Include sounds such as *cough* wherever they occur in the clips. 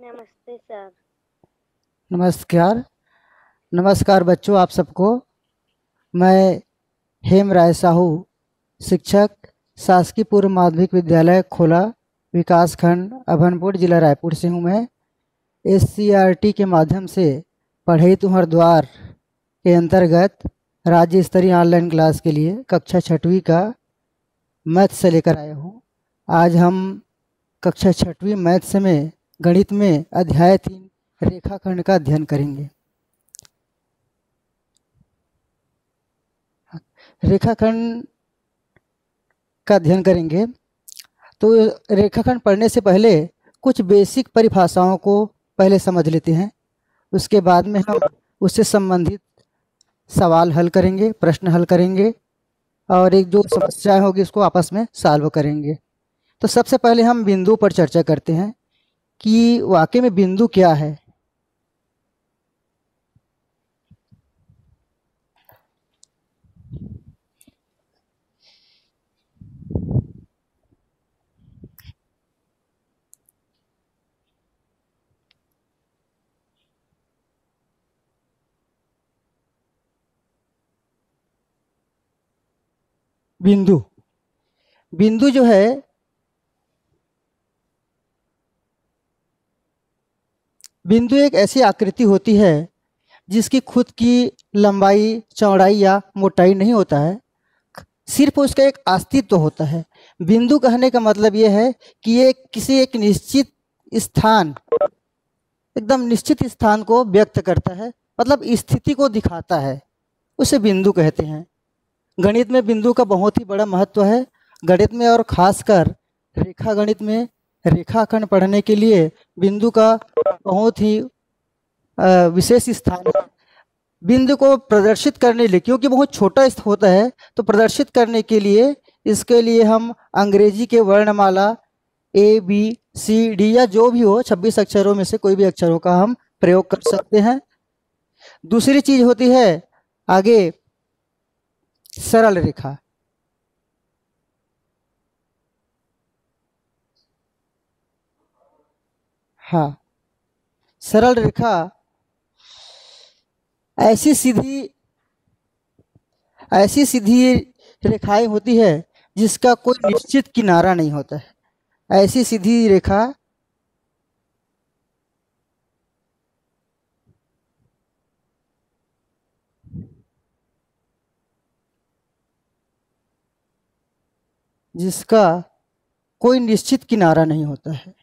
नमस्ते सर नमस्कार नमस्कार बच्चों आप सबको मैं हेम राय साहू शिक्षक शासकीय पूर्व माध्यमिक विद्यालय खोला विकासखंड अभनपुर जिला रायपुर से हूँ मैं एस के माध्यम से पढ़ई तुम्हार द्वार के अंतर्गत राज्य स्तरीय ऑनलाइन क्लास के लिए कक्षा छठवीं का मैथ से लेकर आया हूँ आज हम कक्षा छठवीं मैथ्स में गणित में अध्याय तीन रेखाखंड का अध्ययन करेंगे हाँ, रेखाखंड का अध्ययन करेंगे तो रेखाखंड पढ़ने से पहले कुछ बेसिक परिभाषाओं को पहले समझ लेते हैं उसके बाद में हम उससे संबंधित सवाल हल करेंगे प्रश्न हल करेंगे और एक जो समस्याएं होगी उसको आपस में सॉल्व करेंगे तो सबसे पहले हम बिंदु पर चर्चा करते हैं कि वाकई में बिंदु क्या है बिंदु बिंदु जो है बिंदु एक ऐसी आकृति होती है जिसकी खुद की लंबाई चौड़ाई या मोटाई नहीं होता है सिर्फ उसका एक अस्तित्व होता है बिंदु कहने का मतलब यह है कि ये किसी एक निश्चित स्थान एकदम निश्चित स्थान को व्यक्त करता है मतलब स्थिति को दिखाता है उसे बिंदु कहते हैं गणित में बिंदु का बहुत ही बड़ा महत्व है गणित में और खासकर रेखा गणित में रेखाखंड पढ़ने के लिए बिंदु का बहुत ही विशेष स्थान है बिंदु को प्रदर्शित करने लिए क्योंकि बहुत छोटा होता है तो प्रदर्शित करने के लिए इसके लिए हम अंग्रेजी के वर्णमाला ए बी सी डी या जो भी हो 26 अक्षरों में से कोई भी अक्षरों का हम प्रयोग कर सकते हैं दूसरी चीज होती है आगे सरल रेखा हाँ सरल रेखा ऐसी सीधी ऐसी सीधी रेखाएं होती है जिसका कोई निश्चित किनारा नहीं होता है ऐसी सीधी रेखा जिसका कोई निश्चित किनारा नहीं होता है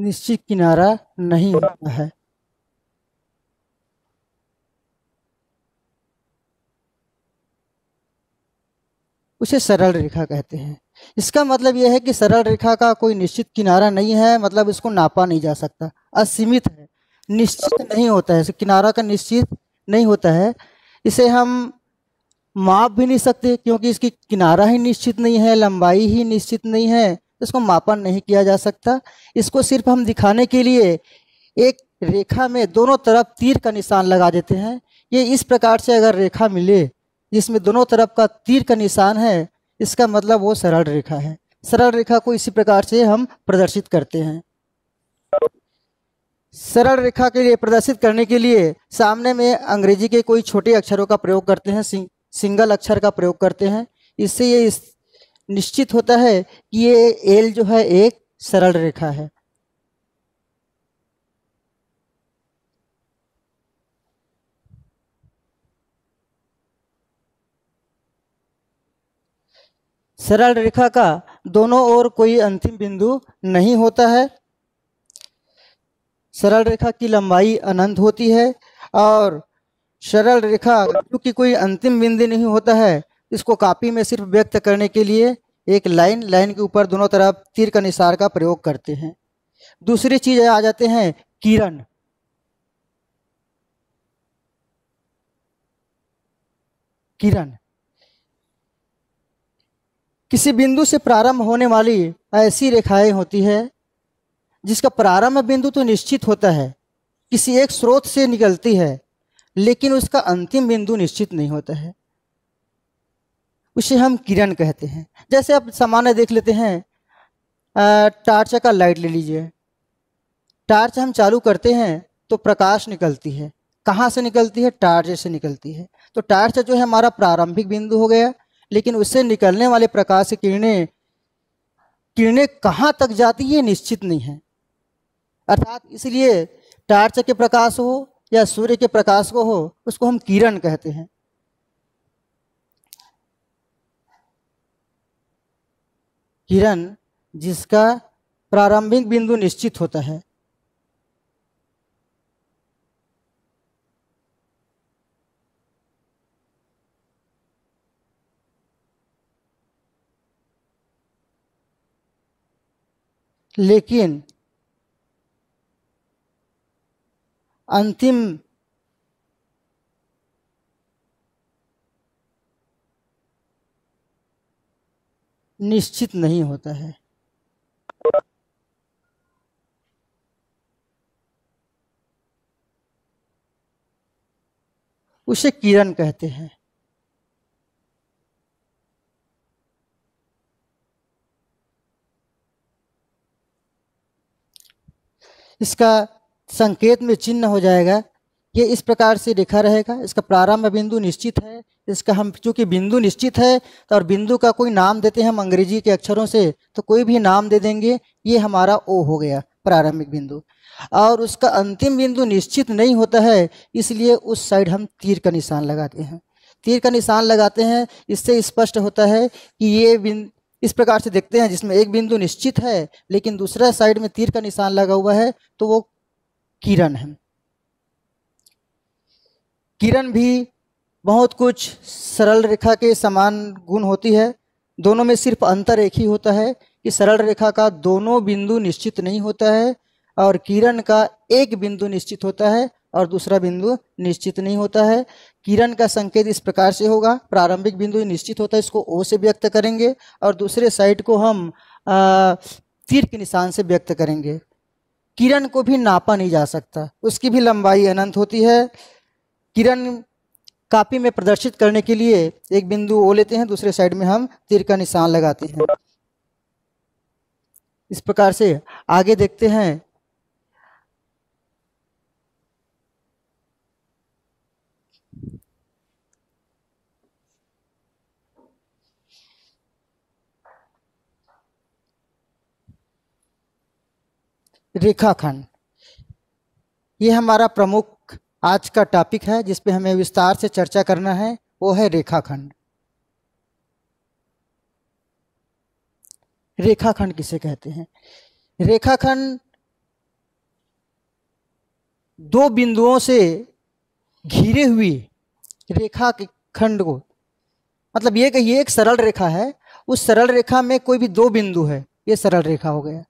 निश्चित किनारा नहीं होता है उसे सरल रेखा कहते हैं इसका मतलब यह है कि सरल रेखा का कोई निश्चित किनारा नहीं है मतलब इसको नापा नहीं जा सकता असीमित है निश्चित नहीं होता है किनारा का निश्चित नहीं होता है इसे हम माप भी नहीं सकते क्योंकि इसकी किनारा ही निश्चित नहीं है लंबाई ही निश्चित नहीं है इसको मापन नहीं किया जा सकता इसको सिर्फ हम दिखाने के लिए एक रेखा में दोनों तरफ तीर का निशान लगा देते हैं ये इस प्रकार से अगर रेखा मिले जिसमें दोनों तरफ का तीर का निशान है इसका मतलब वो सरल रेखा है सरल रेखा को इसी प्रकार से हम प्रदर्शित करते हैं सरल रेखा के लिए प्रदर्शित करने के लिए सामने में अंग्रेजी के कोई छोटे अक्षरों का प्रयोग करते हैं सिंगल अक्षर का प्रयोग करते हैं इससे ये इस निश्चित होता है कि ये एल जो है एक सरल रेखा है सरल रेखा का दोनों ओर कोई अंतिम बिंदु नहीं होता है सरल रेखा की लंबाई अनंत होती है और सरल रेखा क्योंकि कोई अंतिम बिंदु नहीं होता है इसको कापी में सिर्फ व्यक्त करने के लिए एक लाइन लाइन के ऊपर दोनों तरफ तीर का निशार का प्रयोग करते हैं दूसरी चीज आ जाते हैं किरण किरण किसी बिंदु से प्रारंभ होने वाली ऐसी रेखाएं होती है जिसका प्रारंभ बिंदु तो निश्चित होता है किसी एक स्रोत से निकलती है लेकिन उसका अंतिम बिंदु निश्चित नहीं होता है उसे हम किरण कहते हैं जैसे आप सामान्य देख लेते हैं टार्च का लाइट ले लीजिए टार्च हम चालू करते हैं तो प्रकाश निकलती है कहाँ से निकलती है टार्च से निकलती है तो टार्च जो है हमारा प्रारंभिक बिंदु हो गया लेकिन उससे निकलने वाले प्रकाश की किरणें किरणें कहाँ तक जाती है निश्चित नहीं है अर्थात इसलिए टार्च के प्रकाश हो या सूर्य के प्रकाश को हो उसको हम किरण कहते हैं हिरण जिसका प्रारंभिक बिंदु निश्चित होता है लेकिन अंतिम निश्चित नहीं होता है उसे किरण कहते हैं इसका संकेत में चिन्ह हो जाएगा ये इस प्रकार से रेखा रहेगा इसका प्रारंभ बिंदु निश्चित है इसका हम चूँकि बिंदु निश्चित है तो और बिंदु का कोई नाम देते हैं हम अंग्रेजी के अक्षरों से तो कोई भी नाम दे देंगे ये हमारा ओ हो गया प्रारंभिक बिंदु और उसका अंतिम बिंदु निश्चित नहीं होता है इसलिए उस साइड हम तीर का निशान लगाते हैं तीर का निशान लगाते हैं इससे स्पष्ट होता है कि ये बिंदु इस प्रकार से देखते हैं जिसमें एक बिंदु निश्चित है लेकिन दूसरा साइड में तीर का निशान लगा हुआ है तो वो किरण है किरण भी बहुत कुछ सरल रेखा के समान गुण होती है दोनों में सिर्फ अंतर एक ही होता है कि सरल रेखा का दोनों बिंदु निश्चित नहीं होता है और किरण का एक बिंदु निश्चित होता है और दूसरा बिंदु निश्चित नहीं होता है किरण का संकेत इस प्रकार से होगा प्रारंभिक बिंदु निश्चित होता है इसको ओ से व्यक्त करेंगे और दूसरे साइड को हम आ, तीर के निशान से व्यक्त करेंगे किरण को भी नापा नहीं जा सकता उसकी भी लंबाई अनंत होती है किरण कापी में प्रदर्शित करने के लिए एक बिंदु ओ लेते हैं दूसरे साइड में हम तीर का निशान लगाते हैं इस प्रकार से आगे देखते हैं रेखाखंड ये हमारा प्रमुख आज का टॉपिक है जिसपे हमें विस्तार से चर्चा करना है वो है रेखाखंड रेखाखंड किसे कहते हैं रेखाखंड दो बिंदुओं से घिरे हुए रेखा के खंड को मतलब ये कहिए एक सरल रेखा है उस सरल रेखा में कोई भी दो बिंदु है ये सरल रेखा हो गया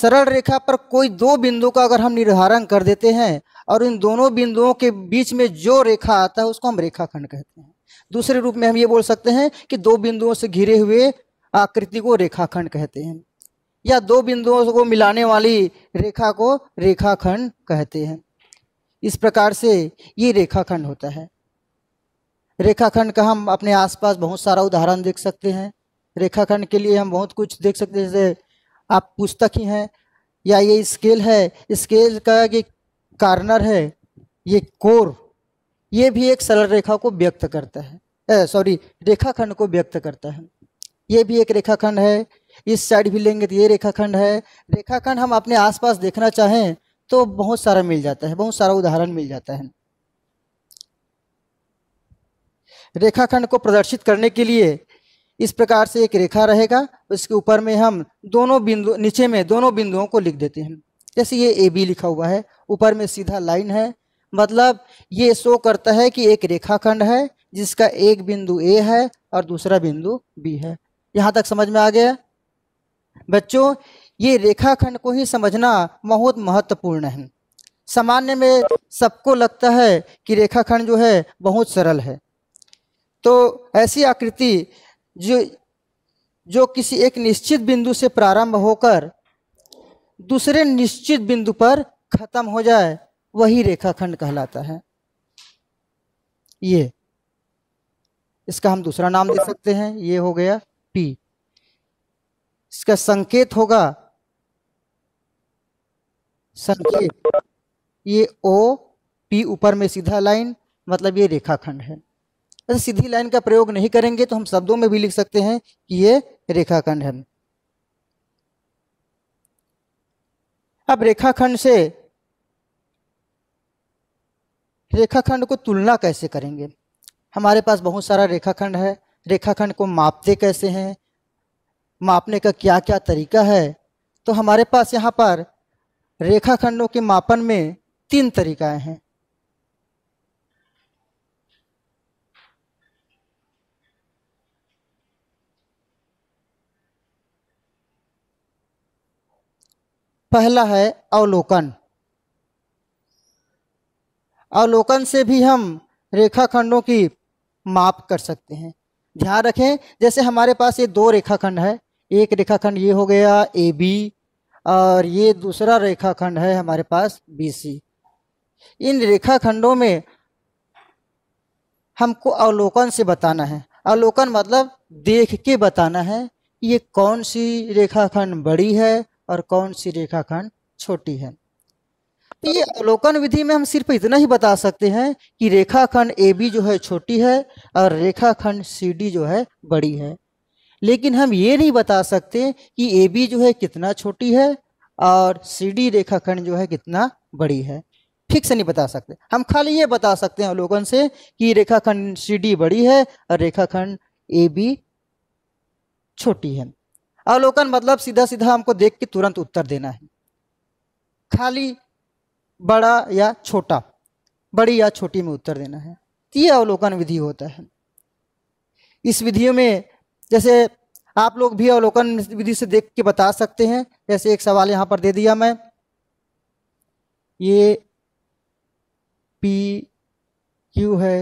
सरल रेखा पर कोई दो बिंदु का अगर हम निर्धारण कर देते हैं और इन दोनों बिंदुओं के बीच में जो रेखा आता है उसको हम रेखाखंड कहते हैं दूसरे रूप में हम ये बोल सकते हैं कि दो बिंदुओं से घिरे हुए आकृति को रेखाखंड कहते हैं या दो बिंदुओं को मिलाने वाली रेखा को रेखाखंड कहते हैं इस प्रकार से ये रेखाखंड होता है रेखाखंड का हम अपने आसपास बहुत सारा उदाहरण देख सकते हैं रेखाखंड के लिए हम बहुत कुछ देख सकते हैं जैसे आप पुस्तक ही हैं या ये स्केल है स्केल का ये कार्नर है ये कोर ये भी एक सरल रेखा को व्यक्त करता है सॉरी रेखाखंड को व्यक्त करता है ये भी एक रेखाखंड है इस साइड भी लेंगे तो ये रेखाखंड है रेखाखंड हम अपने आसपास देखना चाहें तो बहुत सारा मिल जाता है बहुत सारा उदाहरण मिल जाता है रेखाखंड को प्रदर्शित करने के लिए इस प्रकार से एक रेखा रहेगा उसके ऊपर में हम दोनों बिंदु नीचे में दोनों बिंदुओं को लिख देते हैं जैसे ये ए बी लिखा हुआ है ऊपर में सीधा लाइन है मतलब ये शो करता है कि एक रेखाखंड है जिसका एक बिंदु ए है और दूसरा बिंदु बी है यहाँ तक समझ में आ गया बच्चों ये रेखाखंड को ही समझना बहुत महत्वपूर्ण है सामान्य में सबको लगता है कि रेखाखंड जो है बहुत सरल है तो ऐसी आकृति जो जो किसी एक निश्चित बिंदु से प्रारंभ होकर दूसरे निश्चित बिंदु पर खत्म हो जाए वही रेखाखंड कहलाता है ये इसका हम दूसरा नाम दे सकते हैं ये हो गया पी इसका संकेत होगा संकेत ये ओ पी ऊपर में सीधा लाइन मतलब ये रेखाखंड है ऐसे सीधी लाइन का प्रयोग नहीं करेंगे तो हम शब्दों में भी लिख सकते हैं कि ये रेखाखंड है अब रेखाखंड से रेखाखंड को तुलना कैसे करेंगे हमारे पास बहुत सारा रेखाखंड है रेखाखंड को मापते कैसे हैं मापने का क्या क्या तरीका है तो हमारे पास यहाँ पर रेखाखंडों के मापन में तीन तरीकाएं हैं पहला है अवलोकन अवलोकन से भी हम रेखाखंडों की माप कर सकते हैं ध्यान रखें जैसे हमारे पास ये दो रेखाखंड है एक रेखाखंड ये हो गया ए बी और ये दूसरा रेखाखंड है हमारे पास बी सी इन रेखाखंडों में हमको अवलोकन से बताना है अवलोकन मतलब देख के बताना है ये कौन सी रेखाखंड बड़ी है और कौन सी रेखाखंड छोटी है तो ये अवलोकन विधि में हम सिर्फ इतना ही बता सकते हैं कि रेखाखंड ए बी जो है छोटी है और रेखाखंड सी डी जो है बड़ी है लेकिन हम ये नहीं बता सकते कि ए बी जो है कितना छोटी है और सी डी रेखाखंड जो है कितना बड़ी है ठीक से नहीं बता सकते हम खाली ये बता सकते हैं अवलोकन से कि रेखाखंड सी डी बड़ी है और रेखाखंड ए बी छोटी है अवलोकन मतलब सीधा सीधा हमको देख के तुरंत उत्तर देना है खाली बड़ा या छोटा बड़ी या छोटी में उत्तर देना है तो ये अवलोकन विधि होता है इस विधि में जैसे आप लोग भी अवलोकन विधि से देख के बता सकते हैं जैसे एक सवाल यहाँ पर दे दिया मैं ये पी क्यू है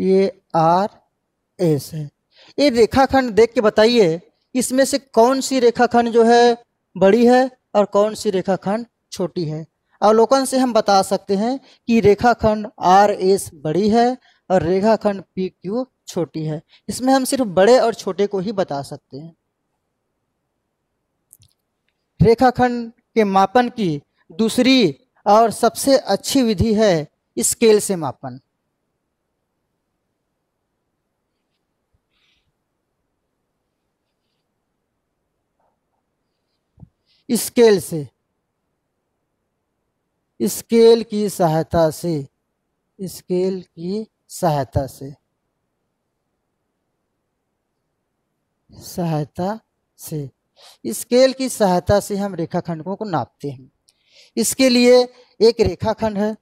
ये आर एस है ये रेखाखंड देख के बताइए इसमें से कौन सी रेखाखंड जो है बड़ी है और कौन सी रेखाखंड छोटी है अवलोकन से हम बता सकते हैं कि रेखाखंड आर एस बड़ी है और रेखाखंड पी क्यू छोटी है इसमें हम सिर्फ बड़े और छोटे को ही बता सकते हैं रेखाखंड के मापन की दूसरी और सबसे अच्छी विधि है स्केल से मापन स्केल से स्केल की सहायता से स्केल की सहायता से सहायता से स्केल की सहायता से हम रेखाखंडों को नापते हैं इसके लिए एक रेखाखंड है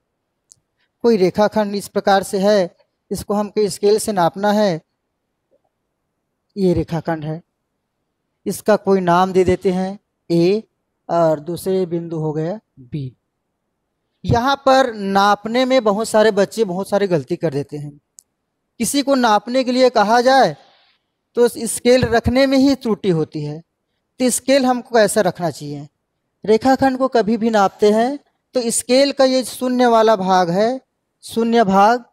कोई रेखाखंड इस प्रकार से है इसको हम हमको स्केल से नापना है ये रेखाखंड है इसका कोई नाम दे देते हैं ए और दूसरे बिंदु हो गया बी यहाँ पर नापने में बहुत सारे बच्चे बहुत सारी गलती कर देते हैं किसी को नापने के लिए कहा जाए तो स्केल रखने में ही त्रुटि होती है तो स्केल हमको ऐसा रखना चाहिए रेखाखंड को कभी भी नापते हैं तो स्केल का ये शून्य वाला भाग है शून्य भाग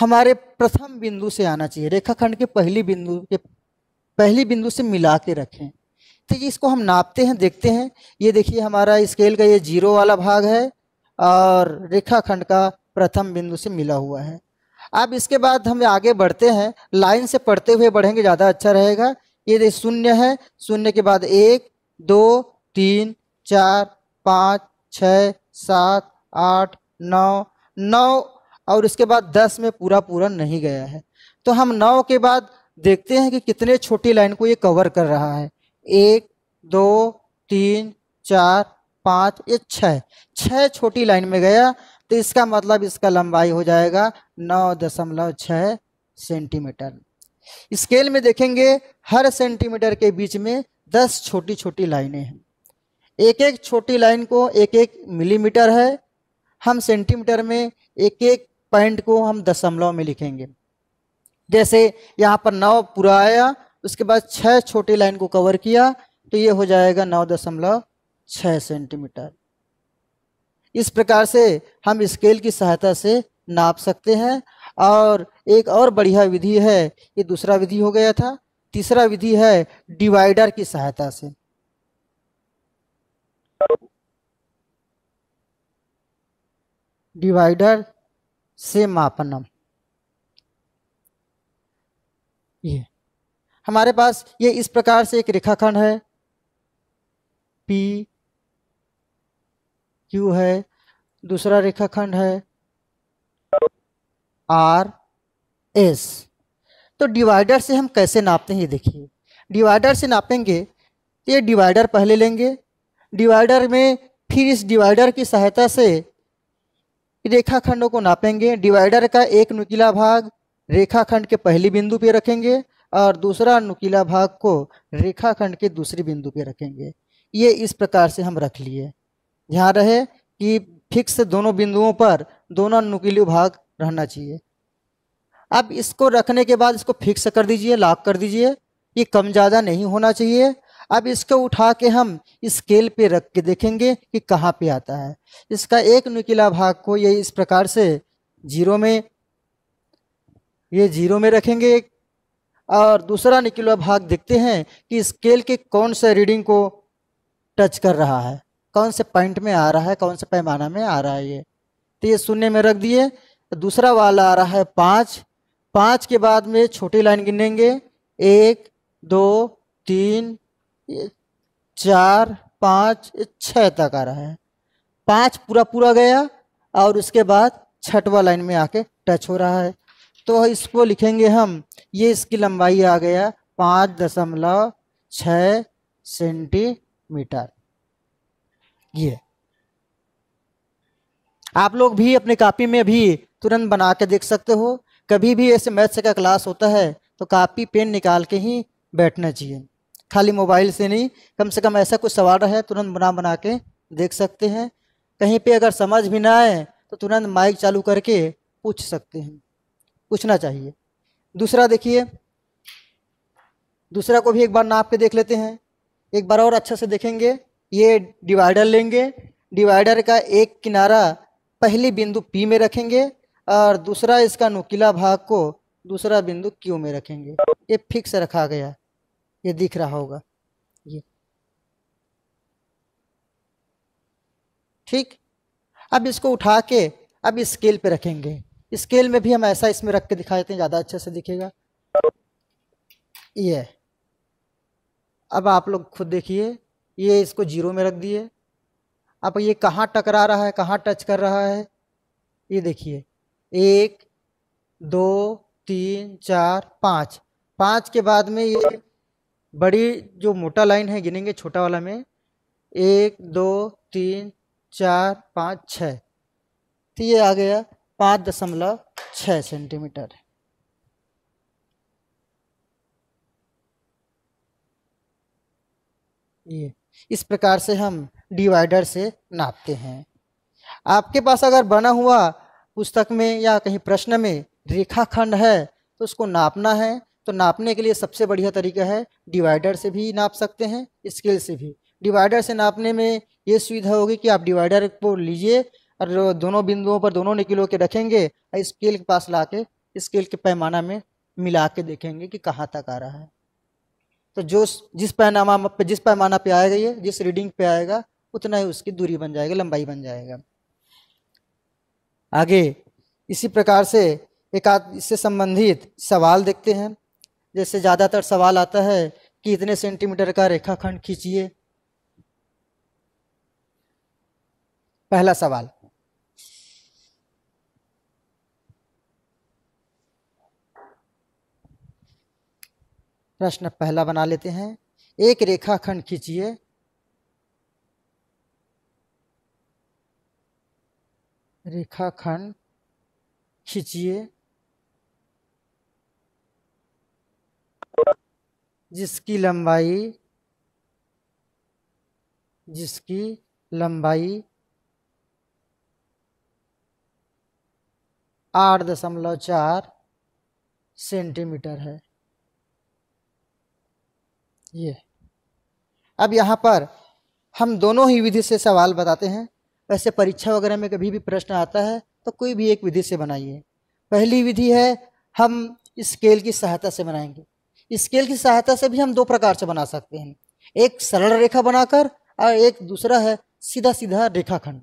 हमारे प्रथम बिंदु से आना चाहिए रेखाखंड के पहली बिंदु के पहली बिंदु से मिला के रखें तो इसको हम नापते हैं देखते हैं ये देखिए हमारा स्केल का ये जीरो वाला भाग है और रेखाखंड का प्रथम बिंदु से मिला हुआ है अब इसके बाद हम आगे बढ़ते हैं लाइन से पढ़ते हुए बढ़ेंगे ज़्यादा अच्छा रहेगा ये देखिए शून्य है शून्य के बाद एक दो तीन चार पाँच छ सात आठ नौ नौ और इसके बाद दस में पूरा पूरा नहीं गया है तो हम नौ के बाद देखते हैं कि कितने छोटी लाइन को ये कवर कर रहा है एक दो तीन चार पाँच ये छः छः छोटी लाइन में गया तो इसका मतलब इसका लंबाई हो जाएगा नौ दशमलव छः सेंटीमीटर स्केल में देखेंगे हर सेंटीमीटर के बीच में दस छोटी छोटी लाइनें हैं एक एक छोटी लाइन को एक एक मिलीमीटर है हम सेंटीमीटर में एक एक पॉइंट को हम दशमलव में लिखेंगे जैसे यहाँ पर नौ पूरा आया उसके बाद छह छोटी लाइन को कवर किया तो ये हो जाएगा नौ दशमलव छः सेंटीमीटर इस प्रकार से हम स्केल की सहायता से नाप सकते हैं और एक और बढ़िया विधि है ये दूसरा विधि हो गया था तीसरा विधि है डिवाइडर की सहायता से डिवाइडर से मापनम ये हमारे पास ये इस प्रकार से एक रेखाखंड है पी क्यू है दूसरा रेखाखंड है आर एस तो डिवाइडर से हम कैसे नापते हैं ये देखिए डिवाइडर से नापेंगे तो ये डिवाइडर पहले लेंगे डिवाइडर में फिर इस डिवाइडर की सहायता से रेखाखंडों को नापेंगे डिवाइडर का एक नुकीला भाग रेखाखंड के पहले बिंदु पे रखेंगे और दूसरा नुकीला भाग को रेखाखंड के दूसरे बिंदु पर रखेंगे ये इस प्रकार से हम रख लिए ध्यान रहे कि फिक्स दोनों बिंदुओं पर दोनों नुकीले भाग रहना चाहिए अब इसको रखने के बाद इसको फिक्स कर दीजिए लॉक कर दीजिए ये कम ज़्यादा नहीं होना चाहिए अब इसको उठा के हम स्केल पे रख के देखेंगे कि कहाँ पे आता है इसका एक नुकीला भाग को ये इस प्रकार से जीरो में ये जीरो में रखेंगे और दूसरा निकला भाग देखते हैं कि स्केल के कौन से रीडिंग को टच कर रहा है कौन से पॉइंट में आ रहा है कौन से पैमाना में आ रहा है ये तो ये शून्य में रख दिए दूसरा वाला आ रहा है पाँच पाँच के बाद में छोटी लाइन गिनेंगे एक दो तीन चार पाँच छः तक आ रहा है पाँच पूरा पूरा गया और उसके बाद छठवा लाइन में आके टच हो रहा है तो इसको लिखेंगे हम ये इसकी लंबाई आ गया पाँच दशमलव छ सेंटीमीटर ये आप लोग भी अपने कापी में भी तुरंत बना के देख सकते हो कभी भी ऐसे मैथ्स का क्लास होता है तो कापी पेन निकाल के ही बैठना चाहिए खाली मोबाइल से नहीं कम से कम ऐसा कुछ सवाल है तुरंत बना बना के देख सकते हैं कहीं पे अगर समझ भी ना आए तो तुरंत माइक चालू करके पूछ सकते हैं पूछना चाहिए दूसरा देखिए दूसरा को भी एक बार नाप के देख लेते हैं एक बार और अच्छे से देखेंगे ये डिवाइडर लेंगे डिवाइडर का एक किनारा पहली बिंदु पी में रखेंगे और दूसरा इसका नुकीला भाग को दूसरा बिंदु क्यू में रखेंगे ये फिक्स रखा गया ये दिख रहा होगा ये ठीक अब इसको उठा के अब स्केल पे रखेंगे स्केल में भी हम ऐसा इसमें रख के दिखा देते हैं ज़्यादा अच्छे से दिखेगा ये अब आप लोग खुद देखिए ये इसको जीरो में रख दिए अब ये कहाँ टकरा रहा है कहाँ टच कर रहा है ये देखिए एक दो तीन चार पाँच पाँच के बाद में ये बड़ी जो मोटा लाइन है गिनेंगे छोटा वाला में एक दो तीन चार पाँच छः तो ये आ गया पाँच दशमलव छ सेंटीमीटर ये इस प्रकार से हम डिवाइडर से नापते हैं आपके पास अगर बना हुआ पुस्तक में या कहीं प्रश्न में रेखाखंड है तो उसको नापना है तो नापने के लिए सबसे बढ़िया तरीका है डिवाइडर से भी नाप सकते हैं स्केल से भी डिवाइडर से नापने में ये सुविधा होगी कि आप डिवाइडर को लीजिए और जो दोनों बिंदुओं पर दोनों निकिलों के रखेंगे और स्केल के पास ला के स्केल के पैमाना में मिला के देखेंगे कि कहाँ तक आ रहा है तो जो जिस पैनामा पे जिस पैमाना पे आएगा ये जिस रीडिंग पे आएगा उतना ही उसकी दूरी बन जाएगा लंबाई बन जाएगा आगे इसी प्रकार से एक आध इससे संबंधित सवाल देखते हैं जैसे ज़्यादातर सवाल आता है कि इतने सेंटीमीटर का रेखाखंड खींचिए पहला सवाल प्रश्न पहला बना लेते हैं एक रेखाखंड खींचिए रेखाखंड खींचिए जिसकी लंबाई जिसकी लंबाई आठ दशमलव चार सेंटीमीटर है ये अब यहाँ पर हम दोनों ही विधि से सवाल बताते हैं वैसे परीक्षा वगैरह में कभी भी प्रश्न आता है तो कोई भी एक विधि से बनाइए पहली विधि है हम स्केल की सहायता से बनाएंगे स्केल की सहायता से भी हम दो प्रकार से बना सकते हैं एक सरल रेखा बनाकर और एक दूसरा है सीधा सीधा रेखाखंड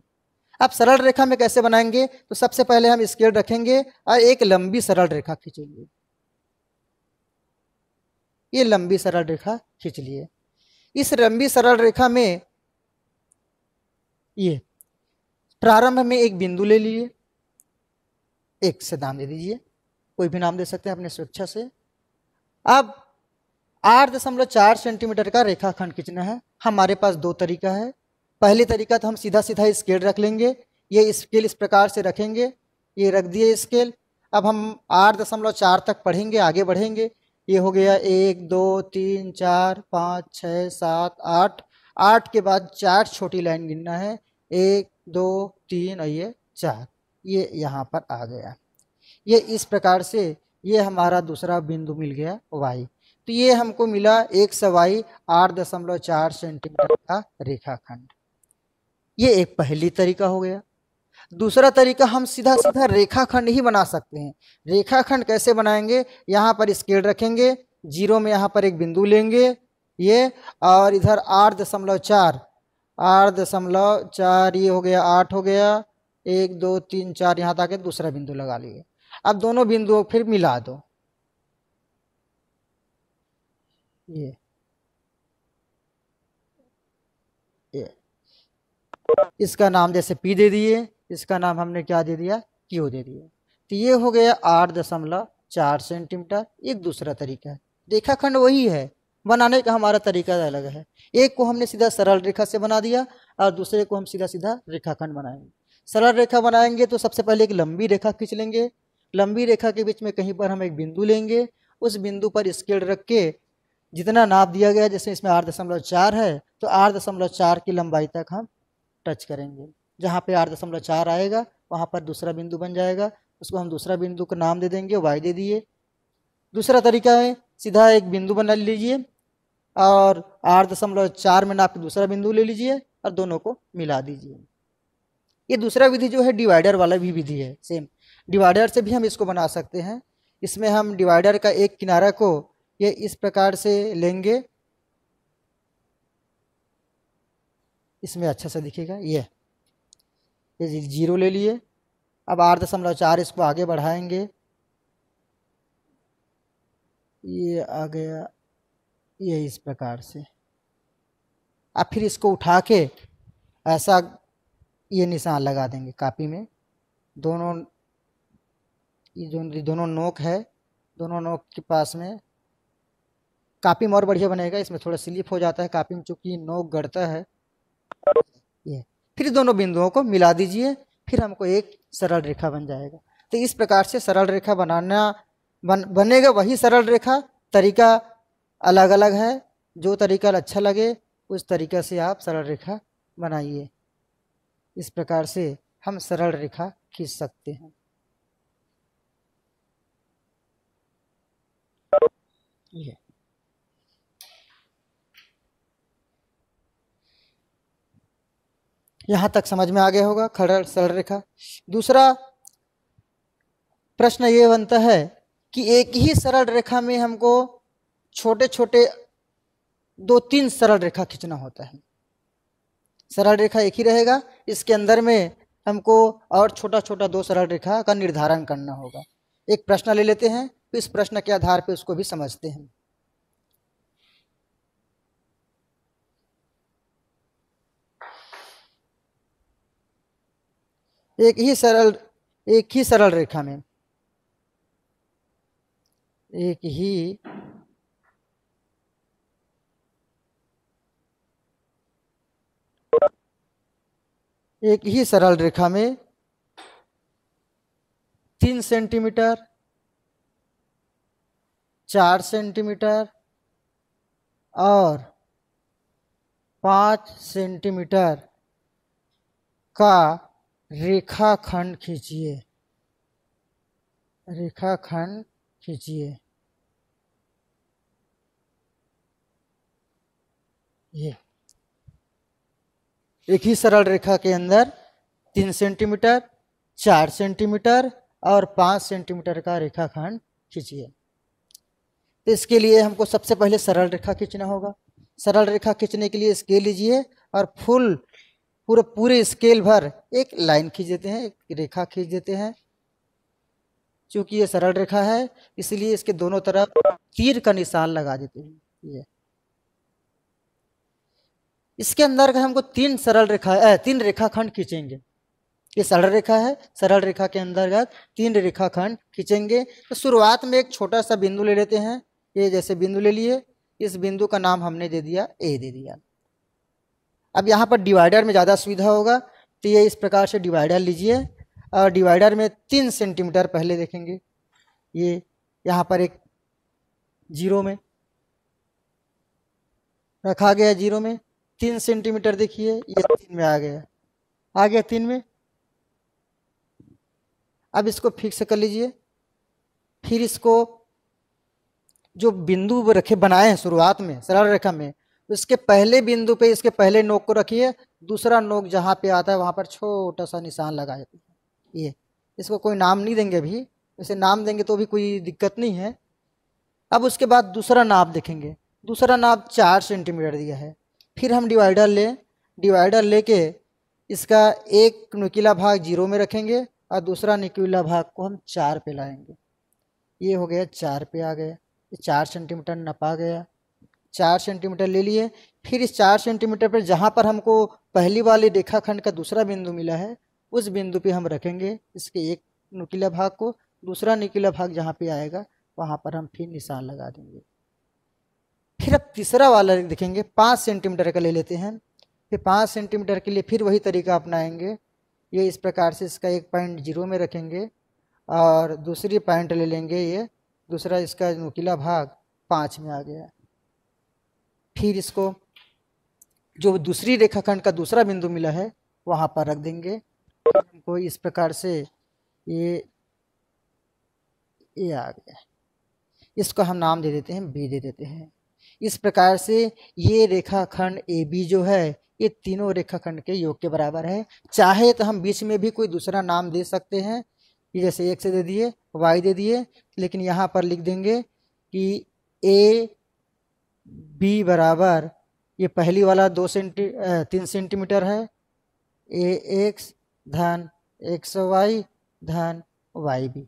अब सरल रेखा में कैसे बनाएंगे तो सबसे पहले हम स्केल रखेंगे और एक लंबी सरल रेखा खींचेंगे ये लंबी सरल रेखा खींच लिए इस लंबी सरल रेखा में ये प्रारंभ में एक बिंदु ले लीजिए एक से नाम दे दीजिए कोई भी नाम दे सकते हैं अपने स्वेच्छा से अब आठ दशमलव चार सेंटीमीटर का रेखाखंड खींचना है हमारे पास दो तरीका है पहले तरीका तो हम सीधा सीधा स्केल रख लेंगे ये स्केल इस प्रकार से रखेंगे ये रख दिए स्केल अब हम आठ दशमलव चार तक पढ़ेंगे आगे बढ़ेंगे ये हो गया एक दो तीन चार पाँच छ सात आठ आठ के बाद चार छोटी लाइन गिनना है एक दो तीन और ये चार ये यहाँ पर आ गया ये इस प्रकार से ये हमारा दूसरा बिंदु मिल गया वाई तो ये हमको मिला एक सवाई आठ दशमलव चार सेंटीमीटर का रेखाखंड ये एक पहली तरीका हो गया दूसरा तरीका हम सीधा सीधा रेखाखंड ही बना सकते हैं रेखाखंड कैसे बनाएंगे यहाँ पर स्केल रखेंगे जीरो में यहाँ पर एक बिंदु लेंगे ये और इधर आठ दशमलव चार आठ दशमलव चार ये हो गया आठ हो गया एक दो तीन चार यहाँ तक दूसरा बिंदु लगा लिए अब दोनों बिंदुओं फिर मिला दो ये ये इसका नाम जैसे पी दे दिए इसका नाम हमने क्या दे दिया क्यू दे दिया तो ये हो गया आठ दशमलव चार सेंटीमीटर एक दूसरा तरीका है रेखाखंड वही है बनाने का हमारा तरीका अलग है एक को हमने सीधा सरल रेखा से बना दिया और दूसरे को हम सीधा सीधा रेखाखंड बनाएंगे सरल रेखा बनाएंगे तो सबसे पहले एक लंबी रेखा खींच लेंगे लंबी रेखा के बीच में कहीं पर हम एक बिंदु लेंगे उस बिंदु पर स्केल रख के जितना नाप दिया गया जैसे इसमें आठ दशमलव चार है तो आठ दशमलव चार की लंबाई तक हम टच करेंगे जहाँ पे आठ दशमलव चार आएगा वहाँ पर दूसरा बिंदु बन जाएगा उसको हम दूसरा बिंदु का नाम दे देंगे वाई दे दिए दूसरा तरीका है सीधा एक बिंदु बना लीजिए और आठ दशमलव चार में नाप के दूसरा बिंदु ले लीजिए और दोनों को मिला दीजिए ये दूसरा विधि जो है डिवाइडर वाला भी विधि है सेम डिवाइडर से भी हम इसको बना सकते हैं इसमें हम डिवाइडर का एक किनारा को ये इस प्रकार से लेंगे इसमें अच्छा सा दिखेगा ये ये जीरो ले लिए अब आठ दशमलव चार इसको आगे बढ़ाएंगे ये आ गया ये इस प्रकार से अब फिर इसको उठा के ऐसा ये निशान लगा देंगे कापी में दोनों ये जो दोनों नोक है दोनों नोक के पास में कापी में और बढ़िया बनेगा इसमें थोड़ा स्लिप हो जाता है कापी में चूँकि नोक गढ़ता है फिर दोनों बिंदुओं को मिला दीजिए फिर हमको एक सरल रेखा बन जाएगा तो इस प्रकार से सरल रेखा बनाना बन बनेगा वही सरल रेखा तरीका अलग अलग है जो तरीका अच्छा लगे उस तरीका से आप सरल रेखा बनाइए इस प्रकार से हम सरल रेखा खींच सकते हैं ये यहाँ तक समझ में आ गया होगा खड़ा सरल रेखा दूसरा प्रश्न ये बनता है कि एक ही सरल रेखा में हमको छोटे छोटे दो तीन सरल रेखा खींचना होता है सरल रेखा एक ही रहेगा इसके अंदर में हमको और छोटा छोटा दो सरल रेखा का निर्धारण करना होगा एक प्रश्न ले लेते हैं इस प्रश्न के आधार पर उसको भी समझते हैं एक ही सरल एक ही सरल रेखा में एक ही एक ही सरल रेखा में तीन सेंटीमीटर चार सेंटीमीटर और पाँच सेंटीमीटर का रेखाखंड खींचिए रेखाखंड खींचिए ये एक ही सरल रेखा के अंदर तीन सेंटीमीटर चार सेंटीमीटर और पाँच सेंटीमीटर का रेखाखंड खींचिए तो इसके लिए हमको सबसे पहले सरल रेखा खींचना होगा सरल रेखा खींचने के लिए स्केल लीजिए और फुल पूरे पूरे स्केल भर एक लाइन खींच देते हैं एक रेखा खींच देते हैं चूंकि ये सरल रेखा है इसलिए इसके दोनों तरफ तीर का निशान लगा देते हैं ये इसके अंदर हमको तीन सरल रेखा ए, तीन रेखाखंड खींचेंगे ये सरल रेखा है सरल रेखा के अंतर्गत तीन रेखाखंड खींचेंगे तो शुरुआत में एक छोटा सा बिंदु ले लेते हैं ये जैसे बिंदु ले लिए इस बिंदु का नाम हमने दे दिया ए दे दिया अब यहाँ पर डिवाइडर में ज़्यादा सुविधा होगा तो ये इस प्रकार से डिवाइडर लीजिए और डिवाइडर में तीन सेंटीमीटर पहले देखेंगे ये यहाँ पर एक जीरो में रखा गया जीरो में तीन सेंटीमीटर देखिए ये तीन में आ गया आ गया तीन में अब इसको फिक्स कर लीजिए फिर इसको जो बिंदु रखे बनाए हैं शुरुआत में सरल रेखा में तो इसके पहले बिंदु पे इसके पहले नोक को रखिए दूसरा नोक जहाँ पे आता है वहाँ पर छोटा सा निशान लगा देते ये इसको कोई नाम नहीं देंगे अभी इसे नाम देंगे तो भी कोई दिक्कत नहीं है अब उसके बाद दूसरा नाप देखेंगे दूसरा नाप चार सेंटीमीटर दिया है फिर हम डिवाइडर लें डिवाइडर लेके इसका एक नुकीला भाग जीरो में रखेंगे और दूसरा निकीला भाग को हम चार पे लाएंगे ये हो गया चार पे आ गया ये चार सेंटीमीटर नपा गया चार सेंटीमीटर ले लिए फिर इस चार सेंटीमीटर पर जहाँ पर हमको पहली वाली रेखाखंड का दूसरा बिंदु मिला है उस बिंदु पे हम रखेंगे इसके एक नुकीला भाग को दूसरा नुकीला भाग जहाँ पे आएगा वहाँ पर हम फिर निशान लगा देंगे फिर अब तीसरा वाला देखेंगे पाँच सेंटीमीटर का ले लेते हैं फिर पाँच सेंटीमीटर के लिए फिर वही तरीका अपनाएंगे ये इस प्रकार से इसका एक पॉइंट जीरो में रखेंगे और दूसरी पॉइंट ले लेंगे ये दूसरा इसका नुकीला भाग पाँच में आ गया फिर इसको जो दूसरी रेखाखंड का दूसरा बिंदु मिला है वहाँ पर रख देंगे हमको इस प्रकार से ये ये आ गया इसको हम नाम दे देते हैं बी दे देते हैं इस प्रकार से ये रेखाखंड ए बी जो है ये तीनों रेखाखंड के योग के बराबर है चाहे तो हम बीच में भी कोई दूसरा नाम दे सकते हैं कि जैसे एक से दे दिए वाई दे दिए लेकिन यहाँ पर लिख देंगे कि ए बी बराबर ये पहली वाला दो सेंटी तीन सेंटीमीटर है ए एक्स धन एक्स वाई धन वाई बी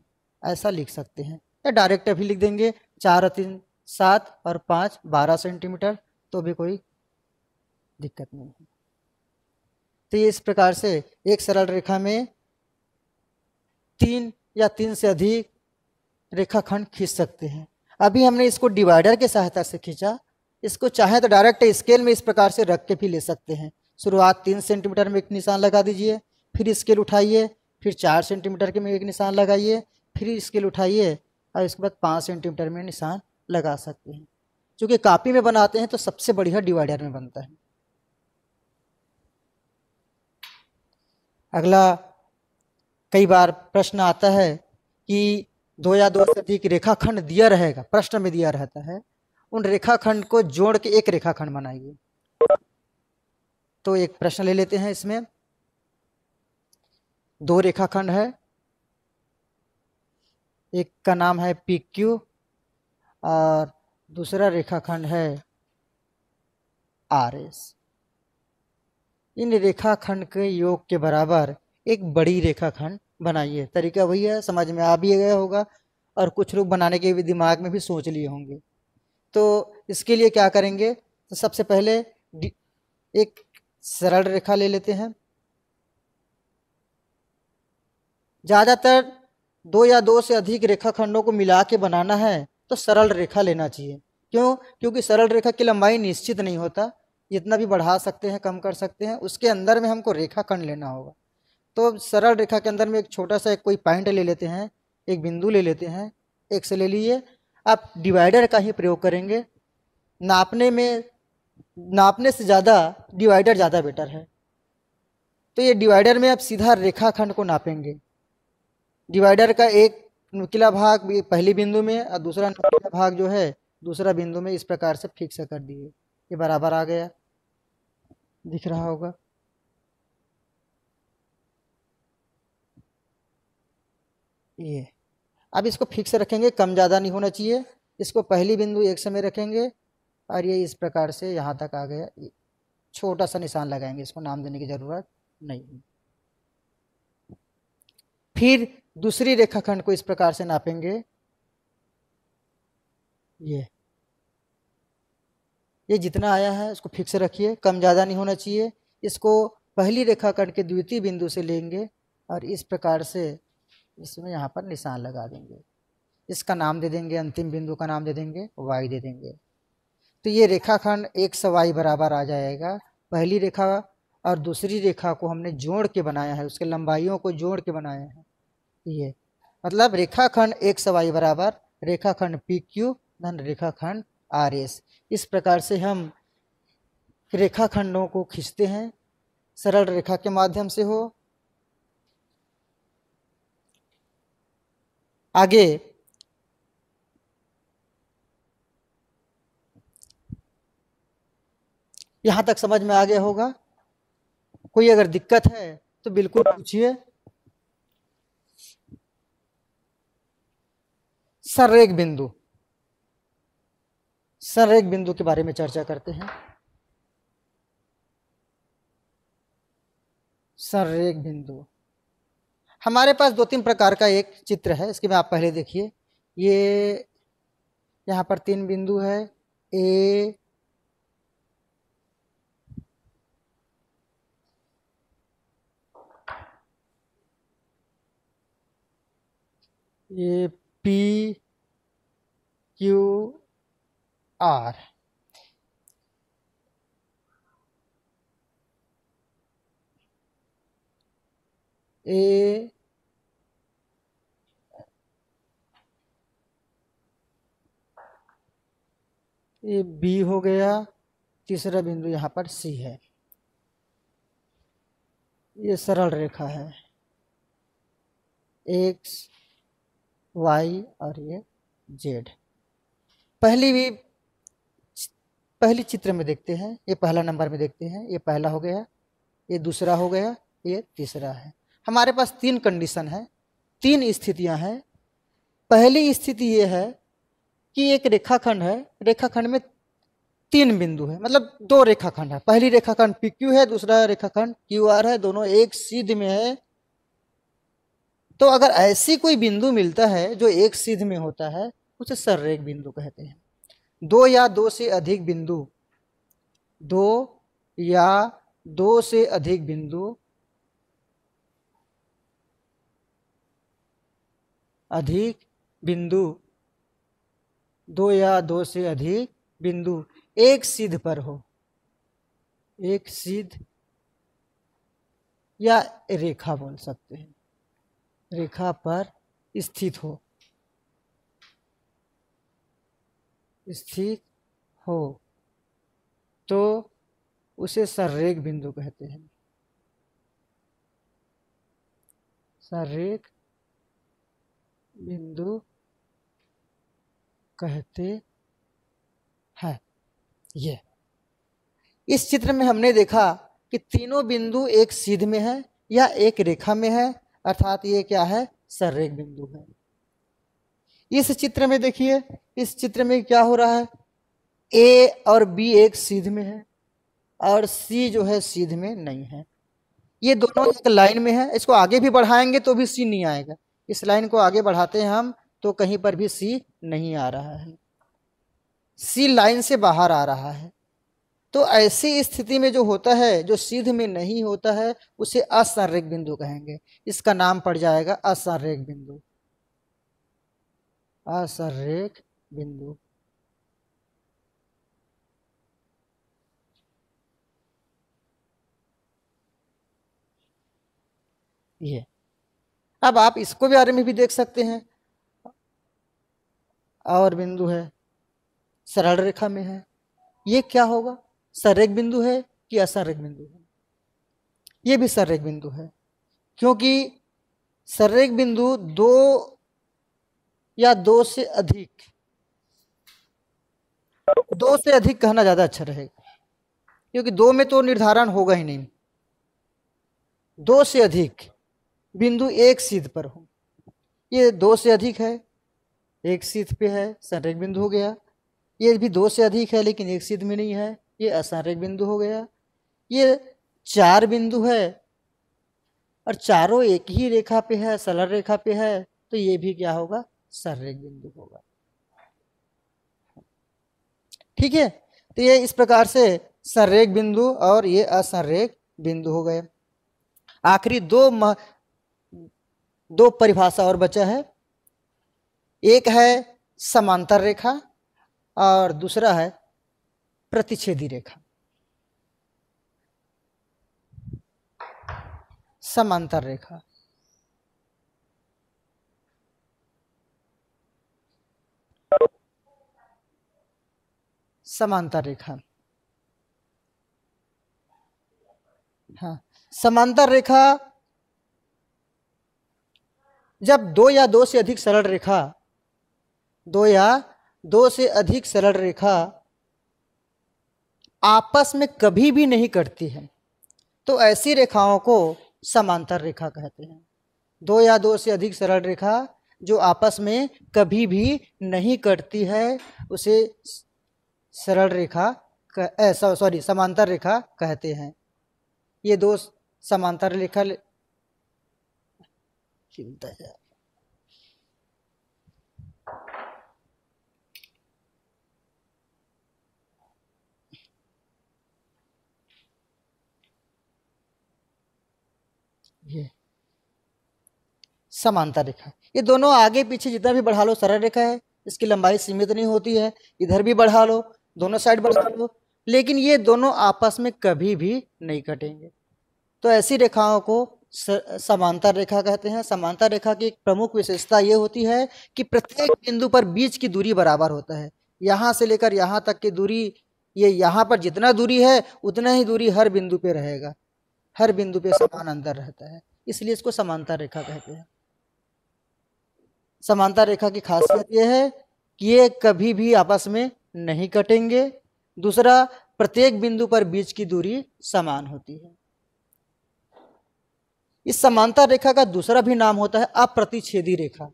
ऐसा लिख सकते हैं या डायरेक्ट अभी लिख देंगे चार तीन सात और पाँच बारह सेंटीमीटर तो भी कोई दिक्कत नहीं है तो ये इस प्रकार से एक सरल रेखा में तीन या तीन से अधिक रेखाखंड खींच सकते हैं अभी हमने इसको डिवाइडर के सहायता से खींचा इसको चाहे तो डायरेक्ट स्केल में इस प्रकार से रख के भी ले सकते हैं शुरुआत तीन सेंटीमीटर में एक निशान लगा दीजिए फिर स्केल उठाइए फिर चार सेंटीमीटर के में एक निशान लगाइए फिर स्केल उठाइए और इसके बाद पाँच सेंटीमीटर में निशान लगा सकते हैं चूँकि कापी में बनाते हैं तो सबसे बढ़िया डिवाइडर में बनता है अगला कई बार प्रश्न आता है कि दो या दो से अधिक रेखाखंड दिया रहेगा प्रश्न में दिया रहता है उन रेखाखंड को जोड़ के एक रेखाखंड बनाइए तो एक प्रश्न ले लेते हैं इसमें दो रेखाखंड है एक का नाम है पी क्यू और दूसरा रेखाखंड है आर एस इन रेखाखंड के योग के बराबर एक बड़ी रेखाखंड बनाइए तरीका वही है समझ में आ भी गया होगा और कुछ लोग बनाने के भी दिमाग में भी सोच लिए होंगे तो इसके लिए क्या करेंगे तो सबसे पहले एक सरल रेखा ले लेते हैं ज़्यादातर दो या दो से अधिक रेखाखंडों को मिला के बनाना है तो सरल रेखा लेना चाहिए क्यों क्योंकि सरल रेखा की लंबाई निश्चित नहीं होता जितना भी बढ़ा सकते हैं कम कर सकते हैं उसके अंदर में हमको रेखाखंड लेना होगा तो सरल रेखा के अंदर में एक छोटा सा एक कोई पॉइंट ले लेते हैं एक बिंदु ले लेते हैं एक से ले लिए आप डिवाइडर का ही प्रयोग करेंगे नापने में नापने से ज़्यादा डिवाइडर ज़्यादा बेटर है तो ये डिवाइडर में आप सीधा रेखाखंड को नापेंगे डिवाइडर का एक नुकीला भाग पहली बिंदु में और दूसरा नुकीला भाग जो है दूसरा बिंदु में इस प्रकार से फिक्स कर दिए ये बराबर आ गया दिख रहा होगा ये अब इसको फिक्स रखेंगे कम ज़्यादा नहीं होना चाहिए इसको पहली बिंदु एक समय रखेंगे और ये इस प्रकार से यहाँ तक आ गया छोटा सा निशान लगाएंगे इसको नाम देने की ज़रूरत नहीं फिर दूसरी रेखाखंड को इस प्रकार से नापेंगे ये ये जितना आया है उसको फिक्स रखिए कम ज़्यादा नहीं होना चाहिए इसको पहली रेखाखंड के द्वितीय बिंदु से लेंगे और इस प्रकार से इसमें यहाँ पर निशान लगा देंगे इसका नाम दे देंगे अंतिम बिंदु का नाम दे देंगे वाई दे देंगे तो ये रेखाखंड एक सौ वाई बराबर आ जाएगा पहली रेखा और दूसरी रेखा को हमने जोड़ के बनाया है उसके लंबाइयों को जोड़ के बनाया है ये मतलब रेखाखंड एक सवाई बराबर रेखाखंड पी क्यू धन रेखाखंड आर एस इस प्रकार से हम रेखाखंडों को खींचते हैं सरल रेखा के माध्यम से हो आगे यहां तक समझ में आ गया होगा कोई अगर दिक्कत है तो बिल्कुल पूछिए संरेख बिंदु संरेख बिंदु के बारे में चर्चा करते हैं संरेख बिंदु हमारे पास दो तीन प्रकार का एक चित्र है इसके में आप पहले देखिए ये यहाँ पर तीन बिंदु है ए ये पी क्यू आर ए ये बी हो गया तीसरा बिंदु यहाँ पर सी है ये सरल रेखा है एक्स वाई और ये जेड पहली भी पहली चित्र में देखते हैं ये पहला नंबर में देखते हैं ये पहला हो गया ये दूसरा हो गया ये तीसरा है हमारे पास तीन कंडीशन है तीन स्थितियां हैं पहली स्थिति ये है कि एक रेखाखंड है रेखाखंड में तीन बिंदु है मतलब दो रेखाखंड है पहली रेखाखंड पी क्यू है दूसरा रेखाखंड क्यू आर है दोनों एक सीध में है तो अगर ऐसी कोई बिंदु मिलता है जो एक सीध में होता है उसे सर्रेख बिंदु कहते हैं दो या दो से अधिक बिंदु दो या दो से अधिक बिंदु अधिक बिंदु दो या दो से अधिक बिंदु एक सिद्ध पर हो एक सिद्ध या रेखा बोल सकते हैं रेखा पर स्थित हो स्थित हो तो उसे सर्रेख बिंदु कहते हैं सर्रेख बिंदु कहते हैं ये इस चित्र में हमने देखा कि तीनों बिंदु एक सीध में है या एक रेखा में है अर्थात ये क्या है सर्रेक बिंदु है इस चित्र में देखिए इस चित्र में क्या हो रहा है ए और बी एक सीध में है और सी जो है सीध में नहीं है ये दोनों एक लाइन में है इसको आगे भी बढ़ाएंगे तो भी सी नहीं आएगा इस लाइन को आगे बढ़ाते हैं हम तो कहीं पर भी सी नहीं आ रहा है सी लाइन से बाहर आ रहा है तो ऐसी स्थिति में जो होता है जो सीध में नहीं होता है उसे असंरेख बिंदु कहेंगे इसका नाम पड़ जाएगा असंरेख बिंदु असंरेख बिंदु ये अब आप इसको भी बारे में भी देख सकते हैं और बिंदु है सरल रेखा में है ये क्या होगा सररेख बिंदु है कि असररेख बिंदु है ये भी सररेख बिंदु है क्योंकि सररेख बिंदु दो या दो से अधिक दो से अधिक कहना ज़्यादा अच्छा रहेगा क्योंकि दो में तो निर्धारण होगा ही नहीं दो से अधिक बिंदु एक सीध पर हो ये दो से अधिक है एक सीध पे है संरेख बिंदु हो गया ये भी दो से अधिक है लेकिन एक सीध में नहीं है ये असंरेख बिंदु हो गया ये चार बिंदु है और चारों एक ही रेखा पे है सलर रेखा पे है तो ये भी क्या होगा सररेख बिंदु होगा ठीक है तो ये इस प्रकार से संरेख बिंदु और ये असंरेख बिंदु हो गए आखिरी दो म, दो परिभाषा और बचा है एक है समांतर रेखा और दूसरा है प्रतिच्छेदी रेखा समांतर रेखा समांतर रेखा हाँ समांतर रेखा जब दो या दो से अधिक सरल रेखा दो या दो से अधिक सरल रेखा आपस में कभी भी नहीं कटती है तो ऐसी रेखाओं को समांतर रेखा कहते हैं दो या दो से अधिक सरल रेखा जो आपस में कभी भी नहीं कटती है उसे सरल रेखा सॉरी समांतर रेखा कहते हैं ये दो समांतर रेखा ले... ये समांतर रेखा ये दोनों आगे पीछे जितना भी बढ़ा लो सरल रेखा है इसकी लंबाई सीमित नहीं होती है इधर भी बढ़ा लो दोनों साइड बढ़ा लो लेकिन ये दोनों आपस में कभी भी नहीं कटेंगे तो ऐसी रेखाओं को समांतर रेखा कहते हैं समांतर रेखा की एक प्रमुख विशेषता ये होती है कि प्रत्येक बिंदु पर बीच की दूरी बराबर होता है यहाँ से लेकर यहाँ तक की दूरी ये यहाँ पर जितना दूरी है उतना ही दूरी हर बिंदु पर रहेगा हर बिंदु पे समान अंतर रहता है इसलिए इसको समानता रेखा कहते हैं समानता रेखा की खासियत यह है कि ये कभी भी आपस में नहीं कटेंगे दूसरा प्रत्येक बिंदु पर बीच की दूरी समान होती है इस समानता रेखा का दूसरा भी नाम होता है अप्रतिच्छेदी रेखा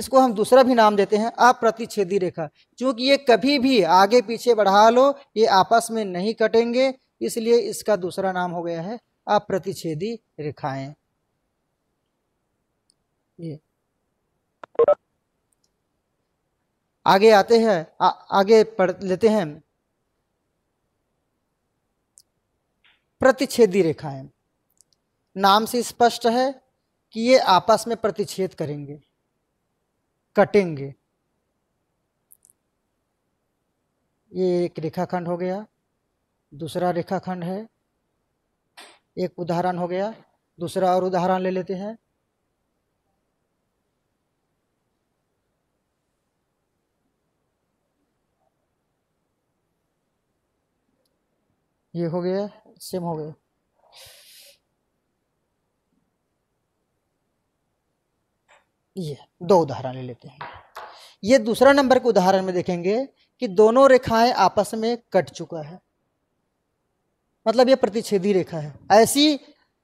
इसको हम दूसरा भी नाम देते हैं अप्रतिच्छेदी रेखा क्योंकि ये कभी भी आगे पीछे बढ़ा लो ये आपस में नहीं कटेंगे इसलिए इसका दूसरा नाम हो गया है अप्रतिच्छेदी रेखाएं ये आगे आते हैं आ, आगे पढ़ लेते हैं प्रतिच्छेदी रेखाएं नाम से स्पष्ट है कि ये आपस में प्रतिच्छेद करेंगे कटेंगे ये एक रेखाखंड हो गया दूसरा रेखाखंड है एक उदाहरण हो गया दूसरा और उदाहरण ले लेते हैं ये हो गया सेम हो गया ये दो उदाहरण ले लेते हैं ये दूसरा नंबर के उदाहरण में देखेंगे कि दोनों रेखाएं आपस में कट चुका है मतलब ये प्रतिच्छेदी रेखा है ऐसी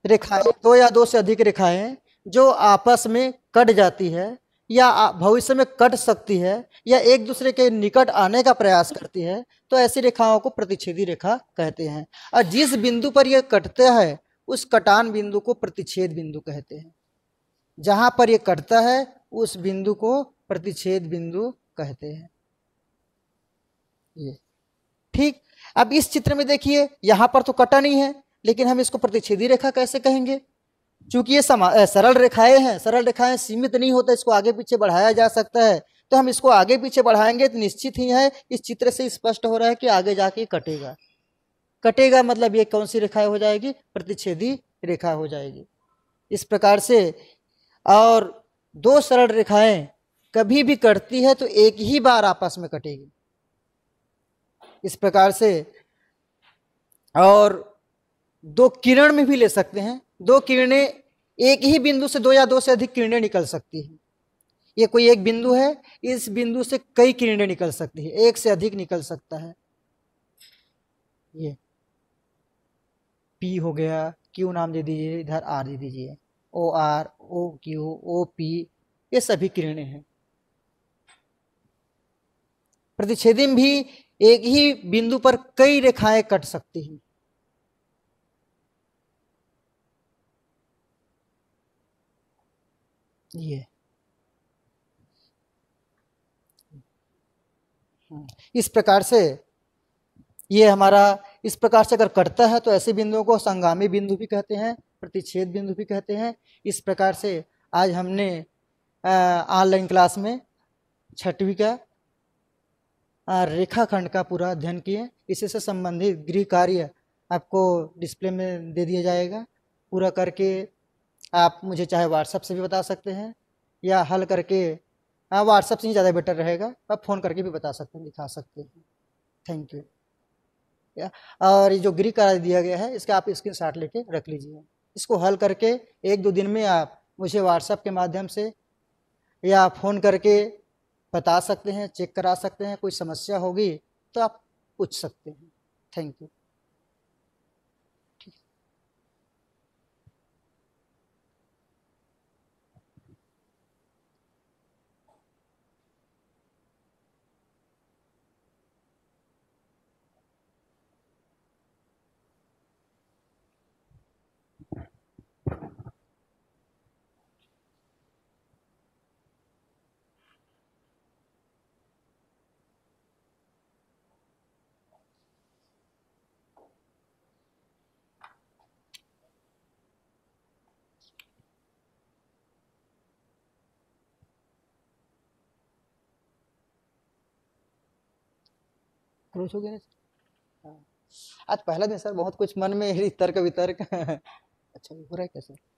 रेखाएं दो या दो से अधिक रेखाएं जो आपस में कट जाती है या भविष्य में कट सकती है या एक दूसरे के निकट आने का प्रयास करती है तो ऐसी रेखाओं को प्रतिच्छेदी रेखा कहते हैं और जिस बिंदु पर यह कटते है उस कटान बिंदु को प्रतिच्छेद बिंदु कहते हैं जहां पर यह कटता है उस बिंदु को प्रतिच्छेद बिंदु कहते हैं ये ठीक अब इस चित्र में देखिए यहां पर तो कटा नहीं है लेकिन हम इसको प्रतिच्छेदी रेखा कैसे कहेंगे चूंकि ये समा सरल रेखाएं हैं सरल रेखाएं सीमित नहीं होता इसको आगे पीछे बढ़ाया जा सकता है तो हम इसको आगे पीछे बढ़ाएंगे तो निश्चित ही है इस चित्र से स्पष्ट हो रहा है कि आगे जाके कटेगा कटेगा मतलब ये कौन सी रेखाएं हो जाएगी प्रतिच्छेदी रेखा हो जाएगी इस प्रकार से और दो सरल रेखाएं कभी भी कटती है तो एक ही बार आपस में कटेगी इस प्रकार से और दो किरण में भी ले सकते हैं दो किरणें एक ही बिंदु से दो या दो से अधिक किरणें निकल सकती हैं ये कोई एक बिंदु है इस बिंदु से कई किरणें निकल सकती है एक से अधिक निकल सकता है ये पी हो गया क्यू नाम दे दीजिए इधर आर दे दीजिए O R O Q O P ये सभी किरणें हैं प्रतिच्छेदी भी एक ही बिंदु पर कई रेखाएं कट सकती हैं ये हाँ। इस प्रकार से ये हमारा इस प्रकार से अगर कटता है तो ऐसे बिंदुओं को संगामी बिंदु भी कहते हैं प्रतिच्छेद बिंदु भी कहते हैं इस प्रकार से आज हमने ऑनलाइन क्लास में छठवीं का रेखाखंड का पूरा अध्ययन किए इससे से संबंधित गृह कार्य आपको डिस्प्ले में दे दिया जाएगा पूरा करके आप मुझे चाहे व्हाट्सअप से भी बता सकते हैं या हल करके हाँ व्हाट्सअप से ही ज़्यादा बेटर रहेगा आप फ़ोन करके भी बता सकते हैं दिखा सकते हैं थैंक यू और ये जो गृह कार्य दिया गया है इसका आप स्क्रीन शॉट लेके रख लीजिए इसको हल करके एक दो दिन में आप मुझे व्हाट्सअप के माध्यम से या फ़ोन करके बता सकते हैं चेक करा सकते हैं कोई समस्या होगी तो आप पूछ सकते हैं थैंक यू खुश हो गया ना हाँ। आज पहला दिन सर बहुत कुछ मन में तर्क वितर्क *laughs* अच्छा हो रहा है क्या सर